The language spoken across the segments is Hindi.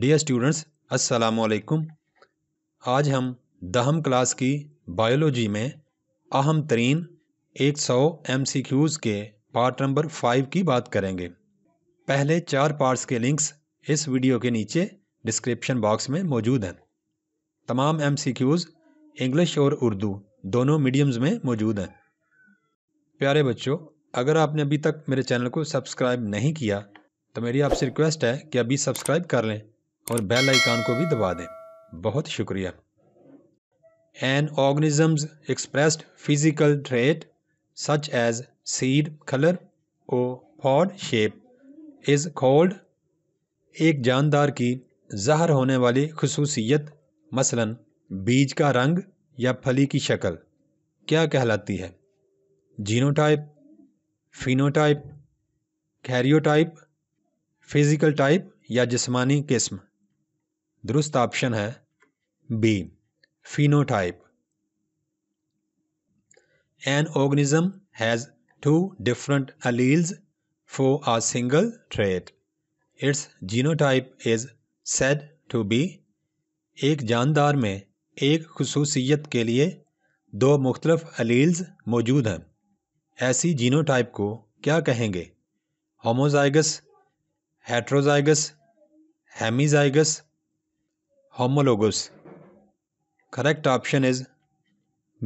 डियर स्टूडेंट्स अस्सलाम वालेकुम आज हम दहम क्लास की बायोलॉजी में अहम तरीन एक सौ एम सी क्यूज़ के पार्ट नंबर फाइव की बात करेंगे पहले चार पार्ट्स के लिंक्स इस वीडियो के नीचे डिस्क्रिप्शन बॉक्स में मौजूद हैं तमाम एम सी क्यूज़ इंग्लिश और उर्दू दोनों मीडियम्स में मौजूद हैं प्यारे बच्चों अगर आपने अभी तक मेरे चैनल को सब्सक्राइब नहीं किया तो मेरी आपसे रिक्वेस्ट है कि अभी सब्सक्राइब कर लें और बेल आइकान को भी दबा दें बहुत शुक्रिया an organism's expressed physical trait such as seed colour or pod shape is called एक जानदार की जहर होने वाली खसूसियत मसलन बीज का रंग या फली की शक्ल क्या कहलाती है genotype phenotype karyotype physical type या जिस्मानी किस्म दुरुस्त ऑप्शन है B phenotype an organism has two different alleles for a single trait its genotype is said to be एक जानदार में एक खसूसियत के लिए दो मुख्तलफ अलील्स मौजूद हैं ऐसी जीनोटाइप को क्या कहेंगे homozygous heterozygous hemizygous homologous. Correct option is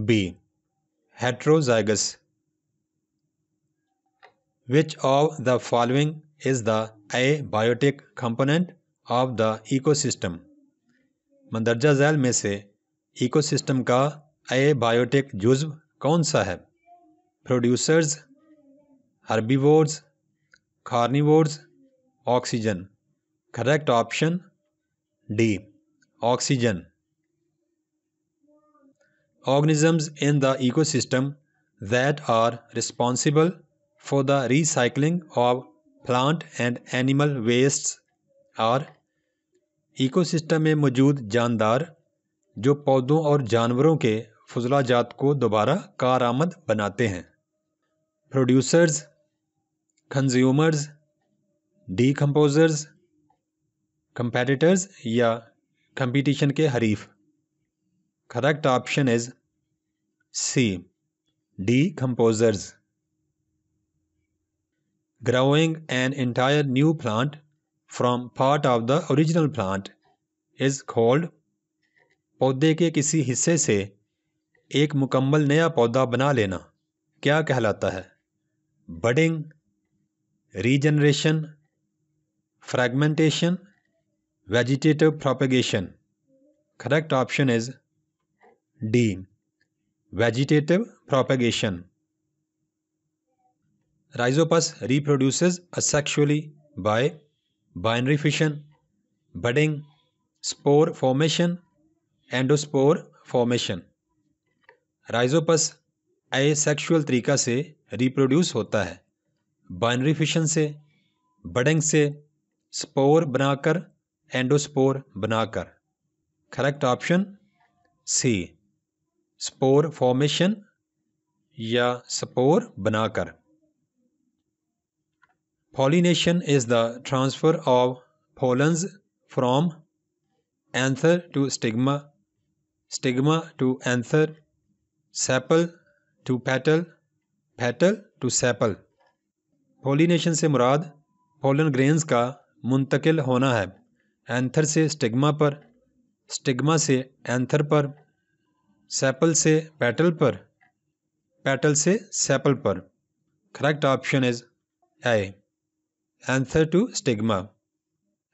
B. Heterozygous. Which of the following is the abiotic component of the ecosystem? मंदरजा जैल में से इकोसिस्टम का एबायोटिक जुज्व कौन सा है producers herbivores carnivores oxygen correct option D oxygen. Organisms in the ecosystem that are responsible for the recycling of plant and animal wastes are ecosystem में मौजूद जानदार जो पौधों और जानवरों के फजलाजात को दोबारा कारामद बनाते हैं प्रोड्यूसर्स कंज्यूमर्स डीकम्पोजर्स कंपेटिटर्स या कंपटीशन के हरीफ correct option is C decomposers growing an entire new plant from part of the original plant is called पौधे के किसी हिस्से से एक मुकम्मल नया पौधा बना लेना क्या कहलाता है budding regeneration fragmentation vegetative propagation correct option is d vegetative propagation rhizopus reproduces asexually by binary fission budding spore formation endospore formation rhizopus asexual tarika se reproduce hota hai binary fission se budding se spore banakar endospore बनाकर correct option C spore formation या स्पोर बनाकर pollination is the transfer of pollens from anther to stigma stigma to anther sepal to petal petal to sepal pollination से मुराद पोलन ग्रेन्स का मुंतकिल होना है एंथर से स्टिग्मा पर स्टिग्मा से एंथर पर सेपल से पेटल पर पेटल से सेपल पर correct option is A anther to stigma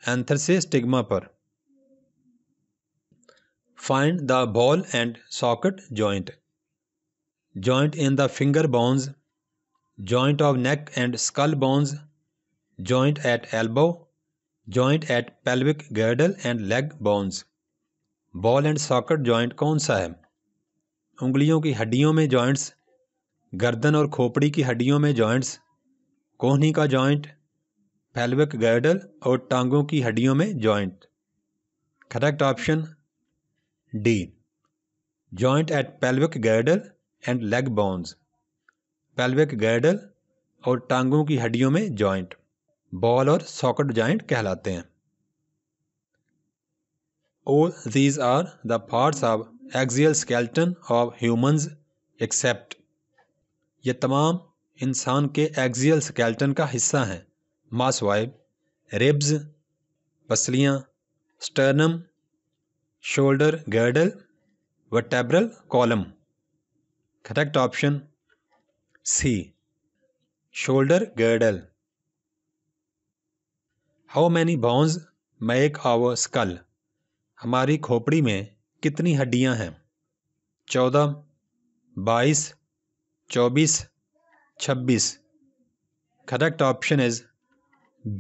anther से स्टिग्मा पर find the ball and socket joint joint in the finger bones joint of neck and skull bones joint at elbow joint at pelvic girdle and leg bones ball and socket joint कौन सा है उंगलियों की हड्डियों में जॉइंट्स गर्दन और खोपड़ी की हड्डियों में जॉइंट्स कोहनी का जॉइंट पेल्विक गर्डल और टांगों की हड्डियों में joint correct option D joint at pelvic girdle and leg bones pelvic girdle और टांगों की हड्डियों में जॉइंट बॉल और सॉकेट जॉइंट कहलाते हैं all these are the parts of axial skeleton of humans except ये तमाम इंसान के एक्सियल स्केल्टन का हिस्सा हैं मास वाइब रिब्स पसलियाँ sternum shoulder girdle vertebral column correct option C shoulder girdle how many bones make our school हमारी खोपड़ी में कितनी हड्डियां हैं चौदह बाईस चौबीस छब्बीस correct option is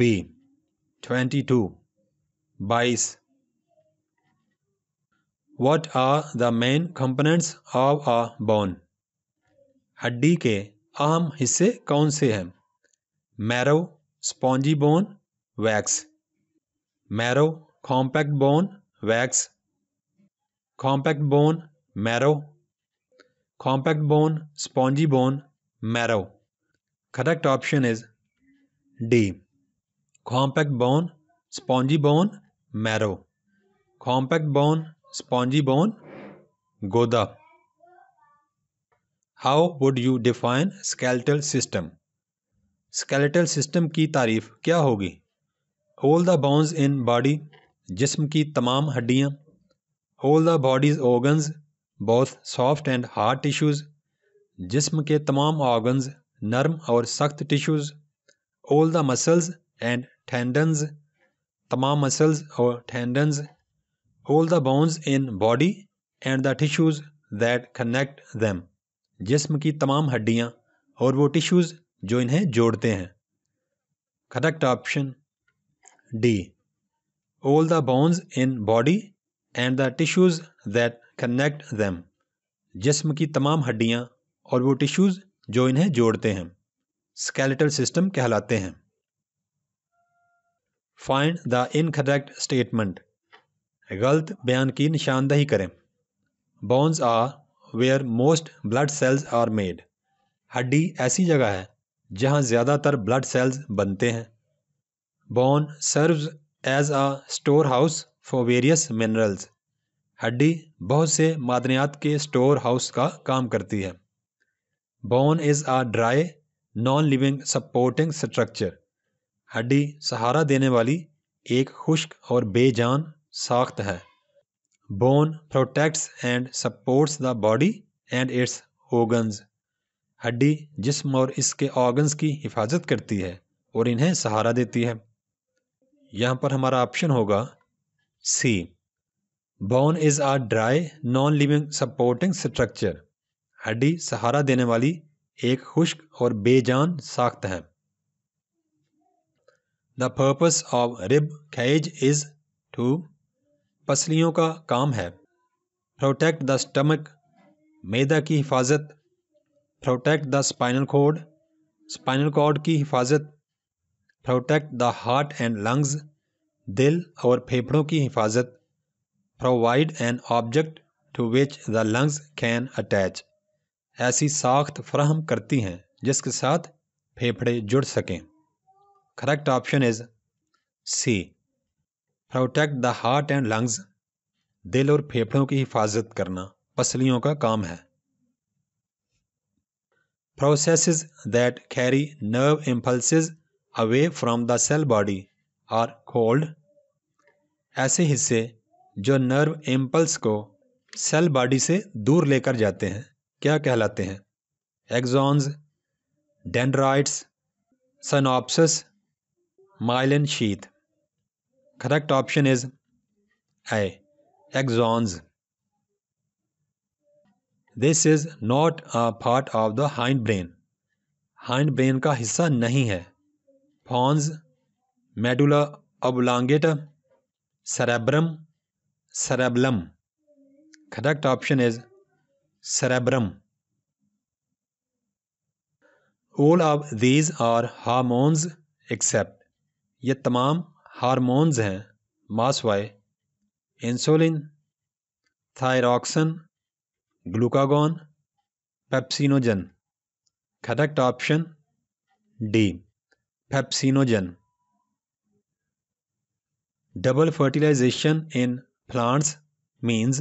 B twenty two बाईस what are the main components of a bone हड्डी के अहम हिस्से कौन से हैं marrow spongy bone wax marrow compact bone wax compact bone marrow compact bone spongy bone marrow correct option is d compact bone spongy bone marrow compact bone spongy bone goda how would you define skeletal system skeletal system की तारीफ क्या होगी all the bones in body जिस्म की तमाम हड्डियाँ all the body's organs both soft and hard tissues जिस्म के तमाम ऑर्गन्स नरम और सख्त tissues all the muscles and tendons तमाम मसल्स और tendons all the bones in body and the tissues that connect them जिस्म की तमाम हड्डियाँ और वो टिश्यूज़ जो इन्हें जोड़ते हैं correct option D. All the bones in body and the tissues that connect them. जिसम की तमाम हड्डियाँ और वो टिश्यूज़ जो इन्हें जोड़ते हैं स्केलेटल सिस्टम कहलाते हैं फाइंड द इनकरेक्ट स्टेटमेंट गलत बयान की निशानदही करें bones are where most blood cells are made हड्डी ऐसी जगह है जहाँ ज़्यादातर ब्लड सेल्स बनते हैं bone as as store house for various minerals हड्डी बहुत से मादनियात के स्टोर हाउस का काम करती है bone is a dry non living supporting structure हड्डी सहारा देने वाली एक खुश्क और बेजान साख्त है bone protects and supports the body and its organs हड्डी जिस्म और इसके ऑर्गन्स की हिफाजत करती है और इन्हें सहारा देती है यहाँ पर हमारा ऑप्शन होगा C bone is a dry non living supporting structure हड्डी सहारा देने वाली एक खुश्क और बेजान साख्त है the purpose of rib cage is to पसलियों का काम है प्रोटेक्ट द स्टमक मैदा की हिफाजत protect the spinal cord spinal cord की हिफाजत protect the heart and lungs दिल और फेफड़ों की हिफाजत provide an object to which the lungs can attach ऐसी साख्त फ्राहम करती हैं जिसके साथ फेफड़े जुड़ सकें correct option is C protect the heart and lungs दिल और फेफड़ों की हिफाजत करना पसलियों का काम है process that carry nerve impulses away from the cell body are called ऐसे हिस्से जो नर्व एम्पल्स को सेल बॉडी से दूर लेकर जाते हैं क्या कहलाते हैं axons dendrites synapses myelin sheath correct option is A axons this is not a part of the hind brain hind brain का हिस्सा नहीं है pons medulla oblongata cerebrum cerebellum correct option is cerebrum all of these are hormones except ये तमाम हारमोन्स हैं मासवाय insulin thyroxine glucagon pepsinogen correct option D pepsinogen double fertilization in plants means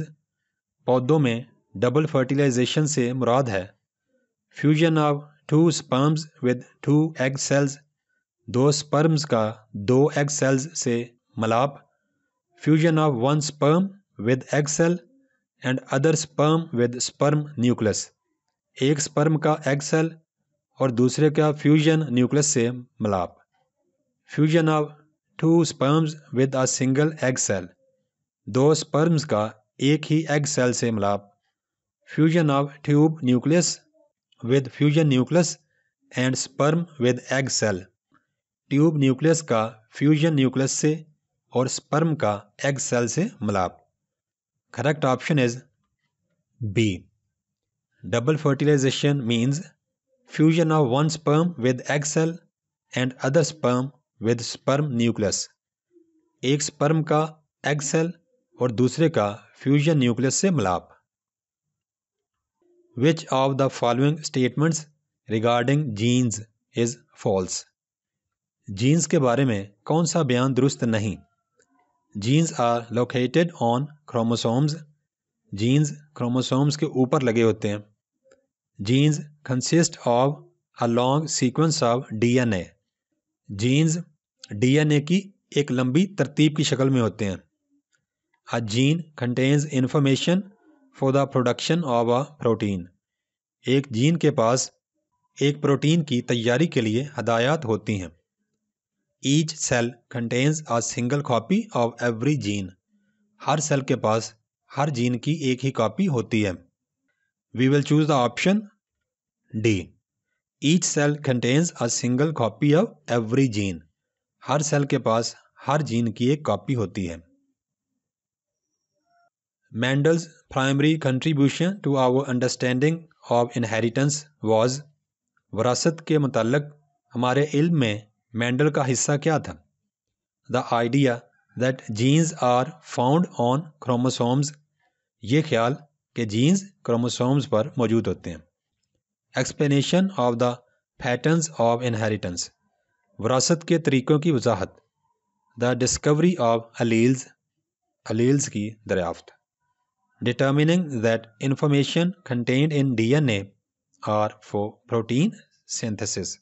पौधों में डबल फर्टिलाइजेशन से मुराद है fusion of two sperms with two egg cells दो स्पर्म्स का दो एग सेल्स से मलाप fusion of one sperm with egg cell and other sperm with sperm nucleus एक स्पर्म का एग सेल और दूसरे का फ्यूजन न्यूक्लियस से मिलाप fusion of two sperms with a single egg cell दो स्पर्म्स का एक ही एग सेल से मिलाप fusion of tube nucleus with fusion nucleus and sperm with egg cell tube nucleus का फ्यूजन न्यूक्लियस से और स्पर्म का एग सेल से मिलाप correct option is B double fertilization means fusion of one sperm with egg cell and other sperm with sperm nucleus एक स्पर्म का एग सेल और दूसरे का फ्यूजन न्यूक्लियस से मिलाप which of the following statements regarding genes is false genes के बारे में कौन सा बयान दुरुस्त नहीं genes are located on chromosomes genes chromosomes के ऊपर लगे होते हैं genes consist of a long sequence of DNA genes ए की एक लंबी तरतीब की शक्ल में होते हैं a gene contains information for the production of a protein एक जीन के पास एक प्रोटीन की तैयारी के लिए हदायत होती हैं each cell contains a single copy of every gene हर सेल के पास हर जीन की एक ही कॉपी होती है we will choose the option D each cell contains a single copy of every gene हर सेल के पास हर जीन की एक कॉपी होती है Mendel's primary contribution to our understanding of inheritance was वरासत के मतलब हमारे इल्म में मैंडल का हिस्सा क्या था the idea that genes are found on chromosomes ये ख्याल कि जीन्स क्रोमोसोम्स पर मौजूद होते हैं explanation of the patterns of inheritance वरासत के तरीक़ों की वजाहत the discovery of alleles alleles की दरियाफ्त determining that information contained in D N A are for protein synthesis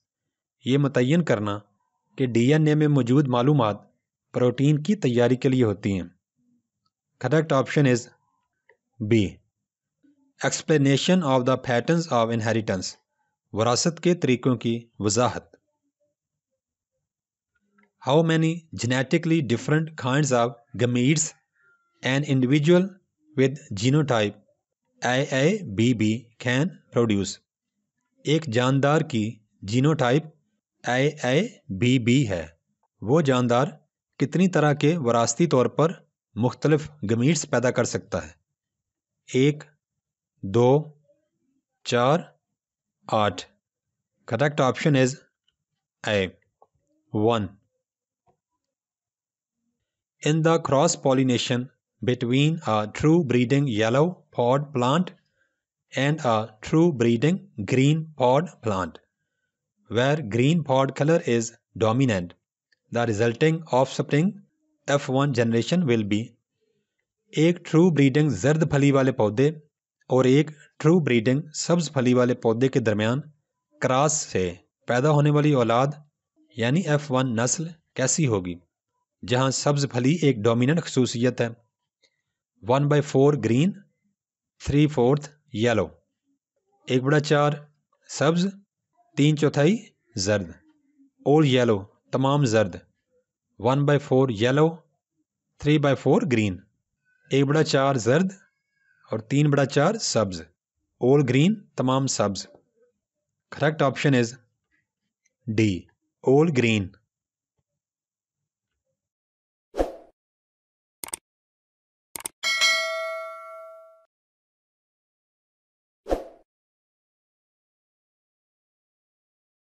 ये मुतन करना कि डी एन ए में मौजूद मालूम प्रोटीन की तैयारी के लिए होती हैं correct option is B explanation of the patterns of inheritance वरासत के तरीक़ों की वजाहत how many genetically different kind of gametes an individual with genotype A A B B can produce एक जानदार की genotype A A B B है वो जानदार कितनी तरह के वरासती तौर पर मुख्तलफ गमीड्स पैदा कर सकता है एक दो चार आठ correct option is A one in the cross pollination between a true breeding yellow pod plant and a true breeding green pod plant where green pod colour is dominant the resulting offspring F one generation will be एक ट्रू ब्रीडिंग जर्द फली वाले पौधे और एक ट्रू ब्रीडिंग सब्ज फली वाले पौधे के दरमियान क्रॉस से पैदा होने वाली औलाद यानी एफ़ वन नस्ल कैसी होगी जहाँ सब्ज फली एक डोमिनेंट खसूसियत है one by four green three fourth yellow एक बड़ा चार सब्ज तीन चौथाई जर्द और येलो तमाम जर्द one by four yellow three by four green एक बड़ा चार जर्द और तीन बड़ा चार सब्ज ऑल ग्रीन तमाम सब्ज correct option is D all green